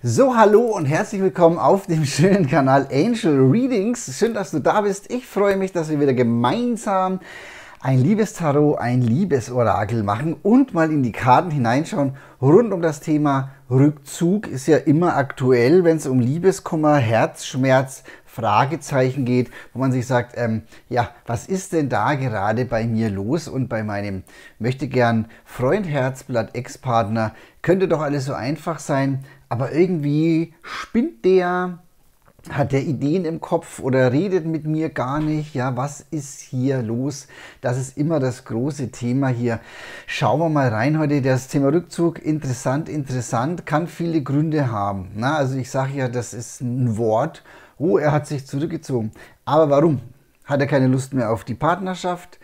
So, hallo und herzlich willkommen auf dem schönen Kanal Angel Readings. Schön, dass du da bist. Ich freue mich, dass wir wieder gemeinsam ein Liebestarot, ein Liebesorakel machen und mal in die Karten hineinschauen rund um das Thema Rückzug. Ist ja immer aktuell, wenn es um Liebeskummer, Herzschmerz, Fragezeichen geht, wo man sich sagt, ähm, ja, was ist denn da gerade bei mir los und bei meinem möchte gern Freund, Herzblatt, Ex-Partner? Könnte doch alles so einfach sein, aber irgendwie spinnt der, hat der Ideen im Kopf oder redet mit mir gar nicht. Ja, was ist hier los? Das ist immer das große Thema hier. Schauen wir mal rein heute. Das Thema Rückzug, interessant, interessant, kann viele Gründe haben. Na, also ich sage ja, das ist ein Wort. Oh, er hat sich zurückgezogen. Aber warum? Hat er keine Lust mehr auf die Partnerschaft?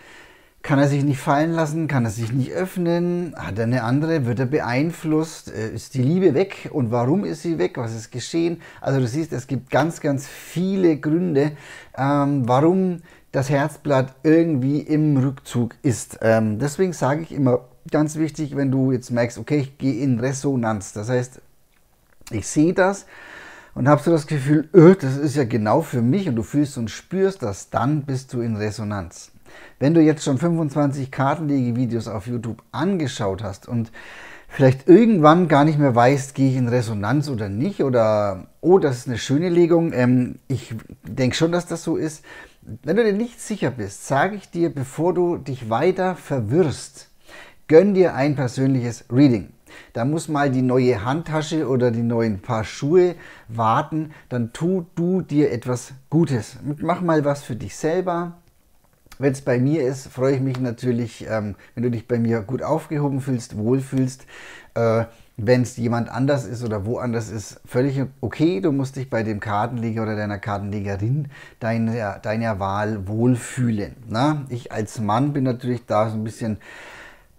Kann er sich nicht fallen lassen? Kann er sich nicht öffnen? Hat er eine andere? Wird er beeinflusst? Äh, ist die Liebe weg? Und warum ist sie weg? Was ist geschehen? Also du siehst, es gibt ganz, ganz viele Gründe, ähm, warum das Herzblatt irgendwie im Rückzug ist. Ähm, deswegen sage ich immer, ganz wichtig, wenn du jetzt merkst, okay, ich gehe in Resonanz. Das heißt, ich sehe das und habe so das Gefühl, öh, das ist ja genau für mich und du fühlst und spürst das, dann bist du in Resonanz. Wenn du jetzt schon 25 Kartenlegevideos auf YouTube angeschaut hast und vielleicht irgendwann gar nicht mehr weißt, gehe ich in Resonanz oder nicht oder oh, das ist eine schöne Legung, ähm, ich denke schon, dass das so ist. Wenn du dir nicht sicher bist, sage ich dir, bevor du dich weiter verwirrst, gönn dir ein persönliches Reading. Da muss mal die neue Handtasche oder die neuen Paar Schuhe warten, dann tu du dir etwas Gutes. Mach mal was für dich selber, wenn es bei mir ist, freue ich mich natürlich, ähm, wenn du dich bei mir gut aufgehoben fühlst, wohlfühlst. Äh, wenn es jemand anders ist oder woanders ist, völlig okay. Du musst dich bei dem Kartenleger oder deiner Kartenlegerin deiner, deiner Wahl wohlfühlen. Na? Ne? Ich als Mann bin natürlich da so ein bisschen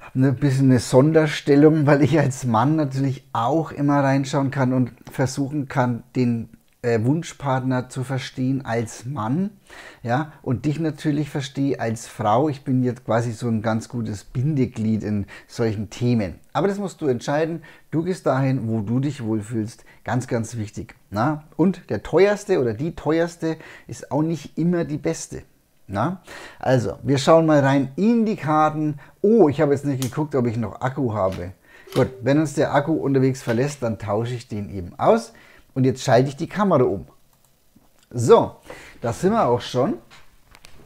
habe ne, bisschen eine Sonderstellung, weil ich als Mann natürlich auch immer reinschauen kann und versuchen kann, den äh, Wunschpartner zu verstehen als Mann, ja, und dich natürlich verstehe als Frau. Ich bin jetzt quasi so ein ganz gutes Bindeglied in solchen Themen. Aber das musst du entscheiden. Du gehst dahin, wo du dich wohlfühlst. Ganz, ganz wichtig. Na? Und der teuerste oder die teuerste ist auch nicht immer die beste. Na? Also, wir schauen mal rein in die Karten. Oh, ich habe jetzt nicht geguckt, ob ich noch Akku habe. Gut, wenn uns der Akku unterwegs verlässt, dann tausche ich den eben aus. Und jetzt schalte ich die Kamera um. So, da sind wir auch schon.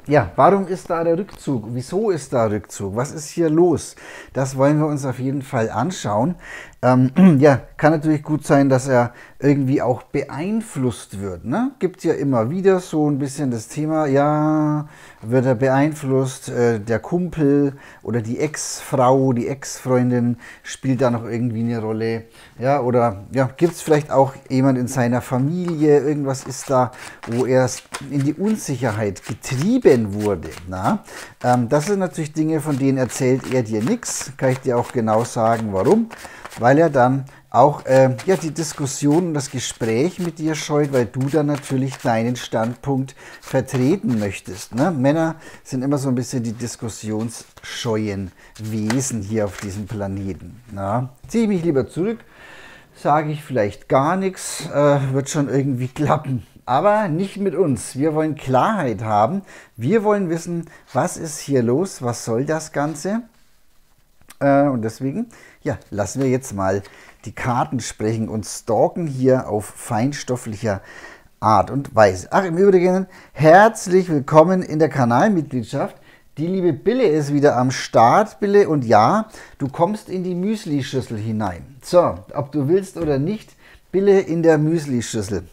Ja, warum ist da der Rückzug? Wieso ist da Rückzug? Was ist hier los? Das wollen wir uns auf jeden Fall anschauen. Ähm, ja, kann natürlich gut sein, dass er irgendwie auch beeinflusst wird. Ne? Gibt ja immer wieder so ein bisschen das Thema, ja, wird er beeinflusst, äh, der Kumpel oder die Ex-Frau, die Ex-Freundin spielt da noch irgendwie eine Rolle. Ja, oder ja, gibt es vielleicht auch jemand in seiner Familie, irgendwas ist da, wo er in die Unsicherheit getrieben wurde. Na? Ähm, das sind natürlich Dinge, von denen erzählt er dir nichts, kann ich dir auch genau sagen, warum weil er dann auch äh, ja, die Diskussion und das Gespräch mit dir scheut, weil du dann natürlich deinen Standpunkt vertreten möchtest. Ne? Männer sind immer so ein bisschen die diskussionsscheuen Wesen hier auf diesem Planeten. Na? Ziehe mich lieber zurück, sage ich vielleicht gar nichts, äh, wird schon irgendwie klappen. Aber nicht mit uns. Wir wollen Klarheit haben. Wir wollen wissen, was ist hier los, was soll das Ganze. Äh, und deswegen, ja, lassen wir jetzt mal die Karten sprechen und stalken hier auf feinstofflicher Art und Weise. Ach, im Übrigen, herzlich willkommen in der Kanalmitgliedschaft. Die liebe Bille ist wieder am Start, Bille. Und ja, du kommst in die Müsli-Schüssel hinein. So, ob du willst oder nicht, Bille in der Müsli-Schüssel.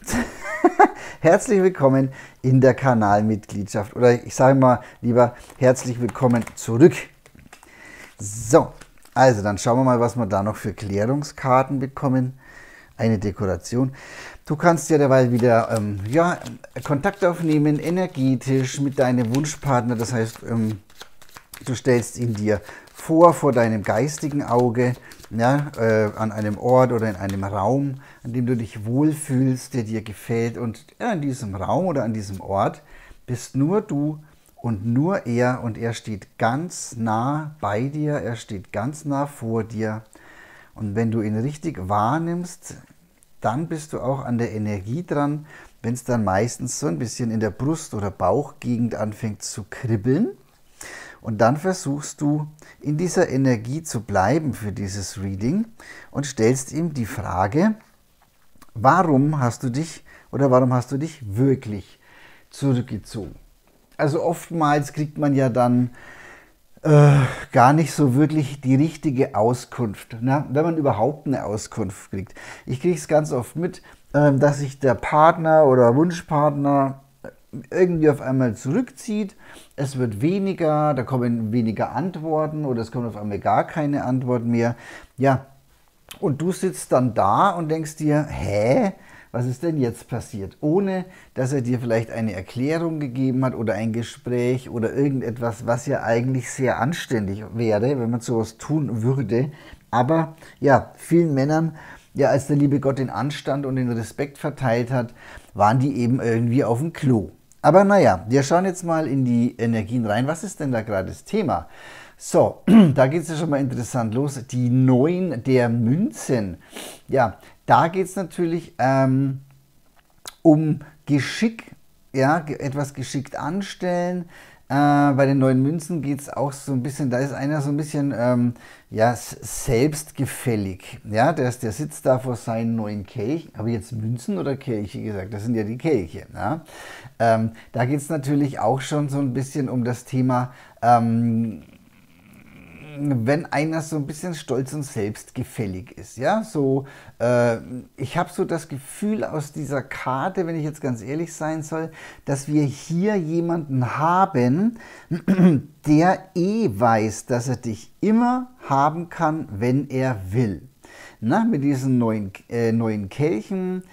herzlich willkommen in der Kanalmitgliedschaft. Oder ich sage mal lieber herzlich willkommen zurück so, also dann schauen wir mal, was wir da noch für Klärungskarten bekommen. Eine Dekoration. Du kannst ja derweil wieder ähm, ja, Kontakt aufnehmen, energetisch mit deinem Wunschpartner. Das heißt, ähm, du stellst ihn dir vor, vor deinem geistigen Auge, ja, äh, an einem Ort oder in einem Raum, an dem du dich wohlfühlst, der dir gefällt. Und ja, in diesem Raum oder an diesem Ort bist nur du und nur er und er steht ganz nah bei dir, er steht ganz nah vor dir. Und wenn du ihn richtig wahrnimmst, dann bist du auch an der Energie dran, wenn es dann meistens so ein bisschen in der Brust- oder Bauchgegend anfängt zu kribbeln. Und dann versuchst du in dieser Energie zu bleiben für dieses Reading und stellst ihm die Frage, warum hast du dich oder warum hast du dich wirklich zurückgezogen? also oftmals kriegt man ja dann äh, gar nicht so wirklich die richtige Auskunft, ne? wenn man überhaupt eine Auskunft kriegt. Ich kriege es ganz oft mit, äh, dass sich der Partner oder Wunschpartner äh, irgendwie auf einmal zurückzieht, es wird weniger, da kommen weniger Antworten oder es kommen auf einmal gar keine Antworten mehr. Ja, und du sitzt dann da und denkst dir, hä? was ist denn jetzt passiert, ohne dass er dir vielleicht eine Erklärung gegeben hat oder ein Gespräch oder irgendetwas, was ja eigentlich sehr anständig wäre, wenn man sowas tun würde. Aber ja, vielen Männern, ja, als der liebe Gott den Anstand und den Respekt verteilt hat, waren die eben irgendwie auf dem Klo. Aber naja, wir schauen jetzt mal in die Energien rein. Was ist denn da gerade das Thema? So, da geht es ja schon mal interessant los. Die Neun der Münzen. Ja, da geht es natürlich ähm, um Geschick, ja, etwas geschickt anstellen. Äh, bei den neuen Münzen geht es auch so ein bisschen, da ist einer so ein bisschen ähm, ja, selbstgefällig. Ja, der, der sitzt da vor seinen neuen Kelch. Habe ich jetzt Münzen oder Kelche gesagt? Das sind ja die Kelche. Ja? Ähm, da geht es natürlich auch schon so ein bisschen um das Thema ähm, wenn einer so ein bisschen stolz und selbstgefällig ist. Ja, so, äh, ich habe so das Gefühl aus dieser Karte, wenn ich jetzt ganz ehrlich sein soll, dass wir hier jemanden haben, der eh weiß, dass er dich immer haben kann, wenn er will. Na, mit diesen neuen, äh, neuen Kelchen,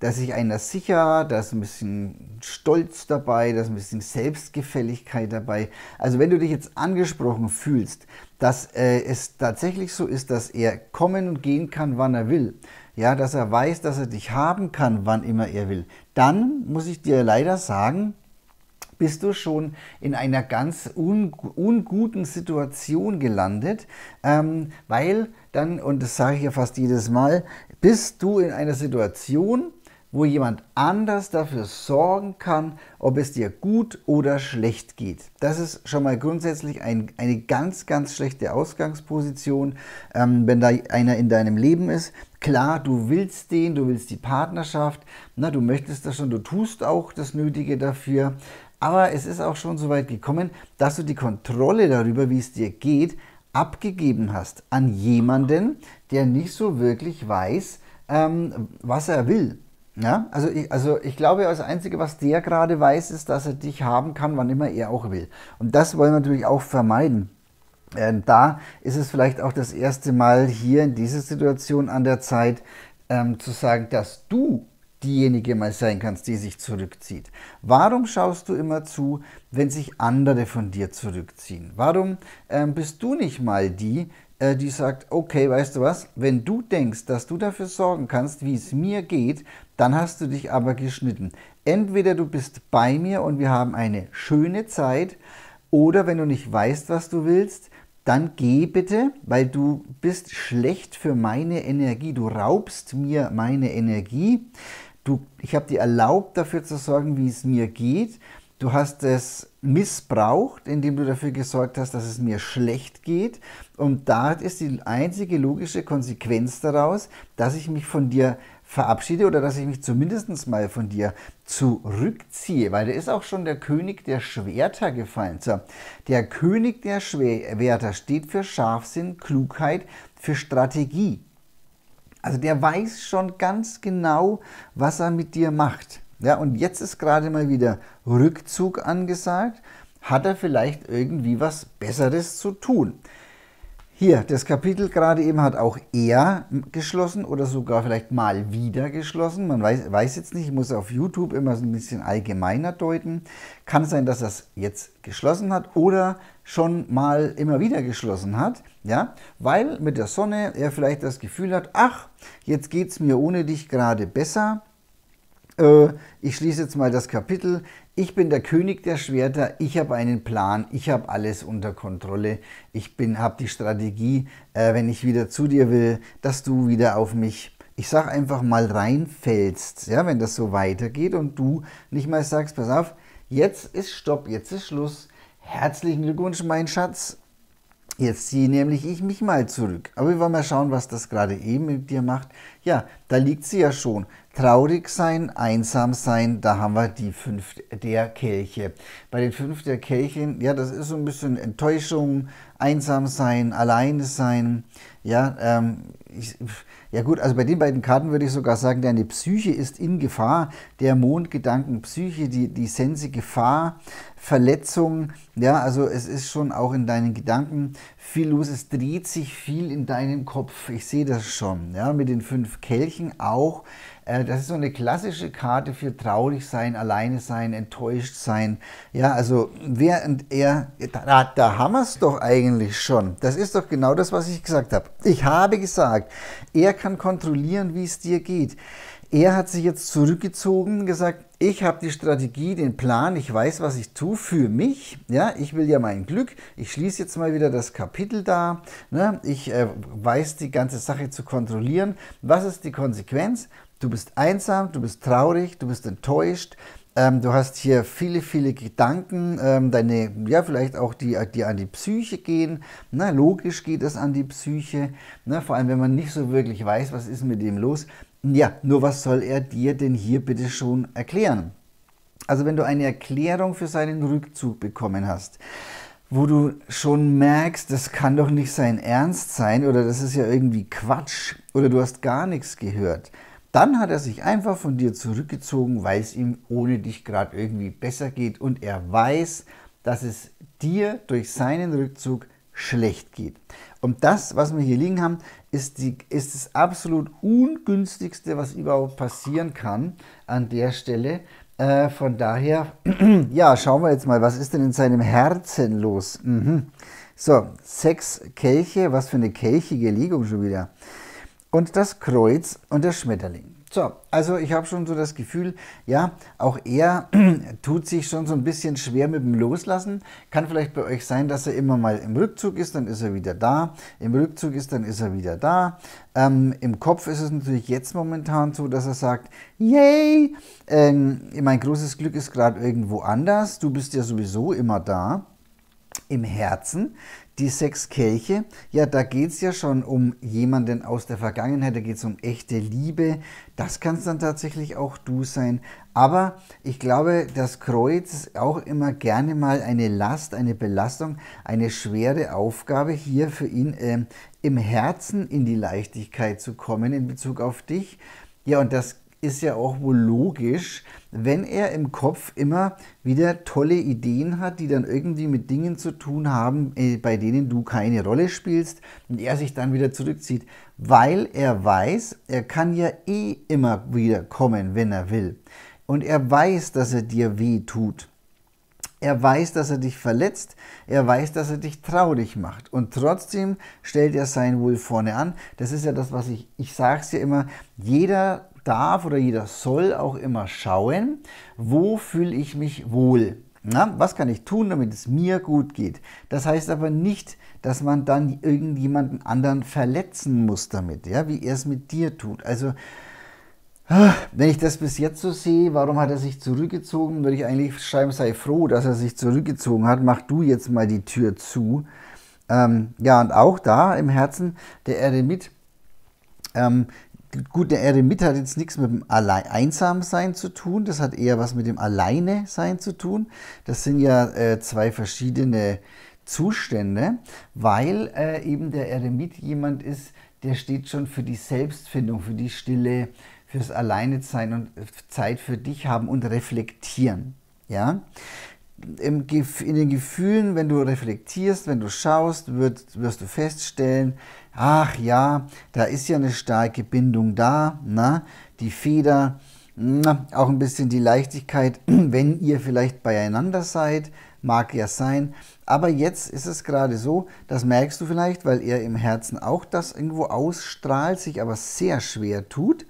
dass sich einer sicher, da ist ein bisschen Stolz dabei, da ist ein bisschen Selbstgefälligkeit dabei. Also wenn du dich jetzt angesprochen fühlst, dass äh, es tatsächlich so ist, dass er kommen und gehen kann, wann er will. Ja, dass er weiß, dass er dich haben kann, wann immer er will. Dann muss ich dir leider sagen, bist du schon in einer ganz un unguten Situation gelandet, ähm, weil dann, und das sage ich ja fast jedes Mal, bist du in einer Situation, wo jemand anders dafür sorgen kann, ob es dir gut oder schlecht geht. Das ist schon mal grundsätzlich ein, eine ganz, ganz schlechte Ausgangsposition, ähm, wenn da einer in deinem Leben ist. Klar, du willst den, du willst die Partnerschaft, na, du möchtest das schon, du tust auch das Nötige dafür. Aber es ist auch schon so weit gekommen, dass du die Kontrolle darüber, wie es dir geht, abgegeben hast an jemanden, der nicht so wirklich weiß, ähm, was er will. Ja, also ich, also ich glaube, das Einzige, was der gerade weiß, ist, dass er dich haben kann, wann immer er auch will. Und das wollen wir natürlich auch vermeiden. Äh, da ist es vielleicht auch das erste Mal hier in dieser Situation an der Zeit, ähm, zu sagen, dass du diejenige mal sein kannst, die sich zurückzieht. Warum schaust du immer zu, wenn sich andere von dir zurückziehen? Warum ähm, bist du nicht mal die, äh, die sagt, okay, weißt du was, wenn du denkst, dass du dafür sorgen kannst, wie es mir geht, dann hast du dich aber geschnitten. Entweder du bist bei mir und wir haben eine schöne Zeit, oder wenn du nicht weißt, was du willst, dann geh bitte, weil du bist schlecht für meine Energie. Du raubst mir meine Energie. Du, ich habe dir erlaubt, dafür zu sorgen, wie es mir geht. Du hast es missbraucht, indem du dafür gesorgt hast, dass es mir schlecht geht. Und da ist die einzige logische Konsequenz daraus, dass ich mich von dir verabschiede oder dass ich mich zumindest mal von dir zurückziehe, weil da ist auch schon der König der Schwerter gefallen. So, der König der Schwerter steht für Scharfsinn, Klugheit, für Strategie. Also der weiß schon ganz genau, was er mit dir macht. Ja, und jetzt ist gerade mal wieder Rückzug angesagt. Hat er vielleicht irgendwie was Besseres zu tun? Hier, das Kapitel gerade eben hat auch er geschlossen oder sogar vielleicht mal wieder geschlossen. Man weiß, weiß jetzt nicht, ich muss auf YouTube immer so ein bisschen allgemeiner deuten. Kann sein, dass er es jetzt geschlossen hat oder schon mal immer wieder geschlossen hat, ja, weil mit der Sonne er vielleicht das Gefühl hat, ach, jetzt geht es mir ohne dich gerade besser äh, ich schließe jetzt mal das Kapitel. Ich bin der König der Schwerter, ich habe einen Plan, ich habe alles unter Kontrolle, ich habe die Strategie, äh, wenn ich wieder zu dir will, dass du wieder auf mich ich sage einfach mal reinfällst, ja, wenn das so weitergeht und du nicht mal sagst, pass auf, jetzt ist Stopp, jetzt ist Schluss. Herzlichen Glückwunsch, mein Schatz. Jetzt ziehe nämlich ich mich mal zurück. Aber wir wollen mal schauen, was das gerade eben mit dir macht. Ja, da liegt sie ja schon. Traurig sein, einsam sein, da haben wir die fünf der Kelche. Bei den fünf der Kelchen, ja, das ist so ein bisschen Enttäuschung, einsam sein, alleine sein. Ja, ähm, ich, ja gut, also bei den beiden Karten würde ich sogar sagen, deine Psyche ist in Gefahr. Der Mondgedanken, Psyche, die, die Sense Gefahr, Verletzung. Ja, also es ist schon auch in deinen Gedanken viel los, es dreht sich viel in deinem Kopf. Ich sehe das schon, ja, mit den fünf Kelchen auch. Äh, das ist so eine klassische Karte für traurig sein, alleine sein, enttäuscht sein. Ja, also wer und er, da, da haben wir es doch eigentlich schon. Das ist doch genau das, was ich gesagt habe. Ich habe gesagt, er kann kontrollieren, wie es dir geht. Er hat sich jetzt zurückgezogen, gesagt, ich habe die Strategie, den Plan, ich weiß, was ich tue für mich. Ja, ich will ja mein Glück. Ich schließe jetzt mal wieder das Kapitel da. Ne? Ich äh, weiß die ganze Sache zu kontrollieren. Was ist die Konsequenz? Du bist einsam, du bist traurig, du bist enttäuscht. Ähm, du hast hier viele, viele Gedanken, ähm, deine, ja, vielleicht auch die, die an die Psyche gehen. Na, ne, logisch geht es an die Psyche. Na, ne, vor allem, wenn man nicht so wirklich weiß, was ist mit dem los ja, nur was soll er dir denn hier bitte schon erklären? Also wenn du eine Erklärung für seinen Rückzug bekommen hast, wo du schon merkst, das kann doch nicht sein Ernst sein oder das ist ja irgendwie Quatsch oder du hast gar nichts gehört, dann hat er sich einfach von dir zurückgezogen, weil es ihm ohne dich gerade irgendwie besser geht und er weiß, dass es dir durch seinen Rückzug schlecht geht. Und das, was wir hier liegen haben, ist, die, ist das absolut ungünstigste, was überhaupt passieren kann an der Stelle. Äh, von daher, ja, schauen wir jetzt mal, was ist denn in seinem Herzen los? Mhm. So, sechs Kelche, was für eine kelchige Legung schon wieder. Und das Kreuz und der Schmetterling. So, also ich habe schon so das Gefühl, ja, auch er tut sich schon so ein bisschen schwer mit dem Loslassen. Kann vielleicht bei euch sein, dass er immer mal im Rückzug ist, dann ist er wieder da. Im Rückzug ist, dann ist er wieder da. Ähm, Im Kopf ist es natürlich jetzt momentan so, dass er sagt, yay, ähm, mein großes Glück ist gerade irgendwo anders. Du bist ja sowieso immer da im Herzen, die sechs Kelche, ja, da geht es ja schon um jemanden aus der Vergangenheit, da geht es um echte Liebe. Das kann es dann tatsächlich auch du sein. Aber ich glaube, das Kreuz ist auch immer gerne mal eine Last, eine Belastung, eine schwere Aufgabe hier für ihn äh, im Herzen in die Leichtigkeit zu kommen in Bezug auf dich. Ja, und das ist ja auch wohl logisch, wenn er im Kopf immer wieder tolle Ideen hat, die dann irgendwie mit Dingen zu tun haben, äh, bei denen du keine Rolle spielst und er sich dann wieder zurückzieht, weil er weiß, er kann ja eh immer wieder kommen, wenn er will. Und er weiß, dass er dir weh tut. Er weiß, dass er dich verletzt, er weiß, dass er dich traurig macht. Und trotzdem stellt er sein Wohl vorne an. Das ist ja das, was ich, ich sage es ja immer, jeder darf oder jeder soll auch immer schauen, wo fühle ich mich wohl. Na, was kann ich tun, damit es mir gut geht? Das heißt aber nicht, dass man dann irgendjemanden anderen verletzen muss damit, ja, wie er es mit dir tut. Also, ah, wenn ich das bis jetzt so sehe, warum hat er sich zurückgezogen? Würde ich eigentlich schreiben, sei froh, dass er sich zurückgezogen hat. Mach du jetzt mal die Tür zu. Ähm, ja, und auch da im Herzen der Eremit ähm, Gut, der Eremit hat jetzt nichts mit dem Allein Einsamsein zu tun, das hat eher was mit dem Alleine sein zu tun. Das sind ja äh, zwei verschiedene Zustände, weil äh, eben der Eremit jemand ist, der steht schon für die Selbstfindung, für die Stille, fürs Alleine sein und äh, Zeit für dich haben und reflektieren. Ja? in den Gefühlen, wenn du reflektierst, wenn du schaust, wird, wirst du feststellen, ach ja, da ist ja eine starke Bindung da, na, die Feder, na, auch ein bisschen die Leichtigkeit, wenn ihr vielleicht beieinander seid, mag ja sein. Aber jetzt ist es gerade so, das merkst du vielleicht, weil er im Herzen auch das irgendwo ausstrahlt, sich aber sehr schwer tut.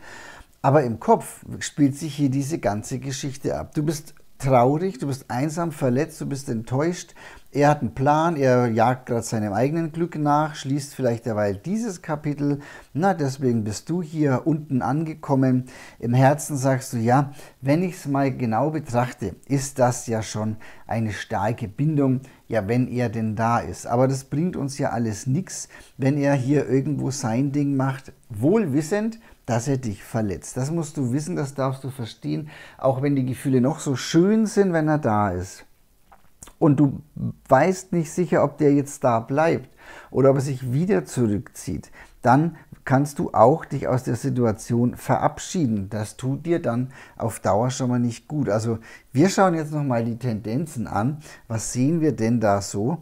Aber im Kopf spielt sich hier diese ganze Geschichte ab. Du bist traurig, du bist einsam, verletzt, du bist enttäuscht. Er hat einen Plan, er jagt gerade seinem eigenen Glück nach, schließt vielleicht derweil dieses Kapitel. Na, deswegen bist du hier unten angekommen. Im Herzen sagst du, ja, wenn ich es mal genau betrachte, ist das ja schon eine starke Bindung, ja, wenn er denn da ist. Aber das bringt uns ja alles nichts, wenn er hier irgendwo sein Ding macht, wohlwissend, wissend, dass er dich verletzt. Das musst du wissen, das darfst du verstehen, auch wenn die Gefühle noch so schön sind, wenn er da ist. Und du weißt nicht sicher, ob der jetzt da bleibt oder ob er sich wieder zurückzieht. Dann kannst du auch dich aus der Situation verabschieden. Das tut dir dann auf Dauer schon mal nicht gut. Also wir schauen jetzt nochmal die Tendenzen an. Was sehen wir denn da so?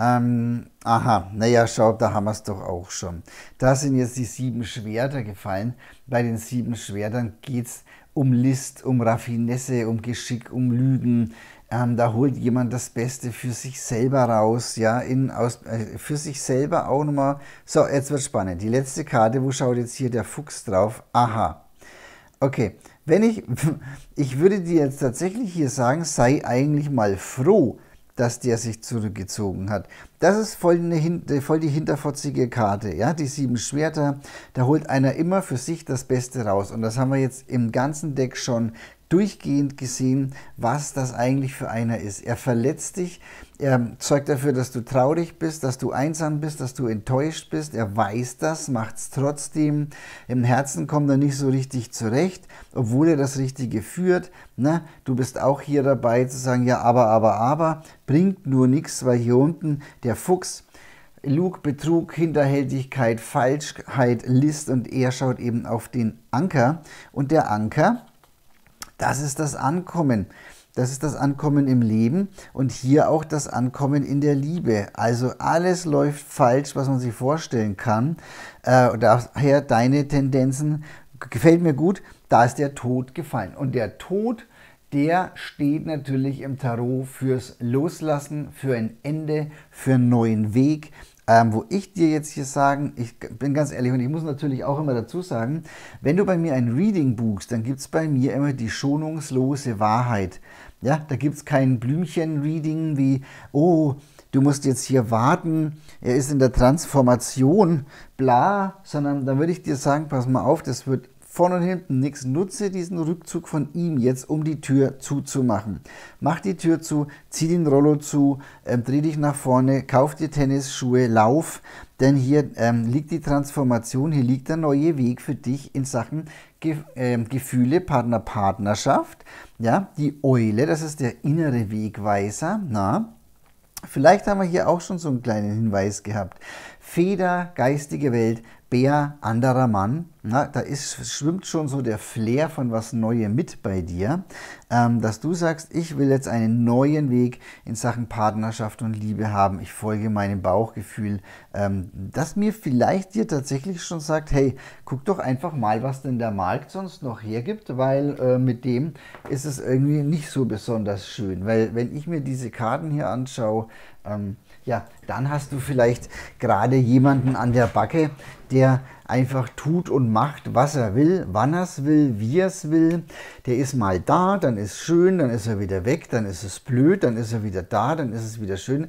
Ähm, aha, naja, schau, da haben wir es doch auch schon. Da sind jetzt die sieben Schwerter gefallen. Bei den sieben Schwertern geht es um List, um Raffinesse, um Geschick, um Lügen. Ähm, da holt jemand das Beste für sich selber raus, ja, in, aus, äh, für sich selber auch nochmal. So, jetzt wird spannend. Die letzte Karte, wo schaut jetzt hier der Fuchs drauf? Aha. Okay, wenn ich, ich würde dir jetzt tatsächlich hier sagen, sei eigentlich mal froh, dass der sich zurückgezogen hat. Das ist voll, eine, voll die hinterfotzige Karte, ja, die sieben Schwerter. Da holt einer immer für sich das Beste raus. Und das haben wir jetzt im ganzen Deck schon durchgehend gesehen, was das eigentlich für einer ist. Er verletzt dich, er zeugt dafür, dass du traurig bist, dass du einsam bist, dass du enttäuscht bist. Er weiß das, macht es trotzdem. Im Herzen kommt er nicht so richtig zurecht, obwohl er das Richtige führt. Na, ne? du bist auch hier dabei zu sagen, ja, aber, aber, aber, bringt nur nichts, weil hier unten der Fuchs, Lug, Betrug, Hinterhältigkeit, Falschheit, List und er schaut eben auf den Anker. Und der Anker, das ist das Ankommen. Das ist das Ankommen im Leben und hier auch das Ankommen in der Liebe. Also alles läuft falsch, was man sich vorstellen kann. Äh, und daher deine Tendenzen gefällt mir gut. Da ist der Tod gefallen. Und der Tod, der steht natürlich im Tarot fürs Loslassen, für ein Ende, für einen neuen Weg, ähm, wo ich dir jetzt hier sagen, ich bin ganz ehrlich und ich muss natürlich auch immer dazu sagen, wenn du bei mir ein Reading buchst, dann gibt es bei mir immer die schonungslose Wahrheit. Ja, da gibt es kein Blümchen-Reading wie, oh, du musst jetzt hier warten, er ist in der Transformation, bla, sondern dann würde ich dir sagen, pass mal auf, das wird vorne und hinten nichts. Nutze diesen Rückzug von ihm jetzt, um die Tür zuzumachen. Mach die Tür zu, zieh den Rollo zu, ähm, dreh dich nach vorne, kauf dir Tennisschuhe, lauf, denn hier ähm, liegt die Transformation, hier liegt der neue Weg für dich in Sachen Ge ähm, Gefühle, Partner, Partnerschaft. Ja, die Eule, das ist der innere Wegweiser. Na, Vielleicht haben wir hier auch schon so einen kleinen Hinweis gehabt. Feder, geistige Welt, Bär, anderer Mann. Na, da ist, schwimmt schon so der Flair von was Neuem mit bei dir, ähm, dass du sagst, ich will jetzt einen neuen Weg in Sachen Partnerschaft und Liebe haben. Ich folge meinem Bauchgefühl, ähm, das mir vielleicht dir tatsächlich schon sagt, hey, guck doch einfach mal, was denn der Markt sonst noch hergibt, weil äh, mit dem ist es irgendwie nicht so besonders schön. Weil wenn ich mir diese Karten hier anschaue, ähm, ja, dann hast du vielleicht gerade jemanden an der Backe, der einfach tut und macht, was er will, wann er es will, wie er es will. Der ist mal da, dann ist schön, dann ist er wieder weg, dann ist es blöd, dann ist er wieder da, dann ist es wieder schön.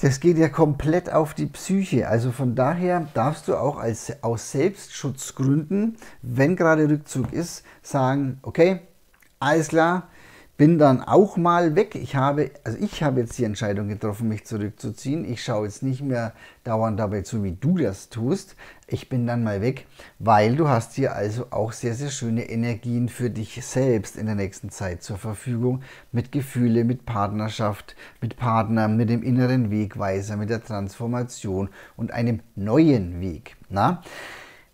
Das geht ja komplett auf die Psyche. Also von daher darfst du auch als, aus Selbstschutzgründen, wenn gerade Rückzug ist, sagen, okay, alles klar, bin dann auch mal weg. Ich habe, also ich habe jetzt die Entscheidung getroffen, mich zurückzuziehen. Ich schaue jetzt nicht mehr dauernd dabei zu, wie du das tust. Ich bin dann mal weg, weil du hast hier also auch sehr, sehr schöne Energien für dich selbst in der nächsten Zeit zur Verfügung. Mit Gefühle, mit Partnerschaft, mit Partnern, mit dem inneren Wegweiser, mit der Transformation und einem neuen Weg. Na?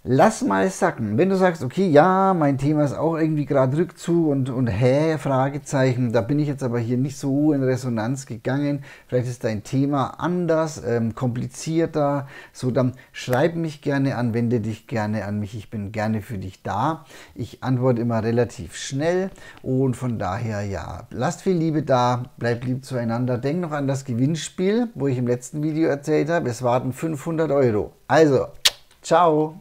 lass mal sacken. Wenn du sagst, okay, ja, mein Thema ist auch irgendwie gerade Rückzug und, und hä, Fragezeichen, da bin ich jetzt aber hier nicht so in Resonanz gegangen, vielleicht ist dein Thema anders, ähm, komplizierter, so dann schreib mich gerne an, wende dich gerne an mich, ich bin gerne für dich da. Ich antworte immer relativ schnell und von daher ja, lasst viel Liebe da, bleibt lieb zueinander. Denk noch an das Gewinnspiel, wo ich im letzten Video erzählt habe, es warten 500 Euro. Also, ciao!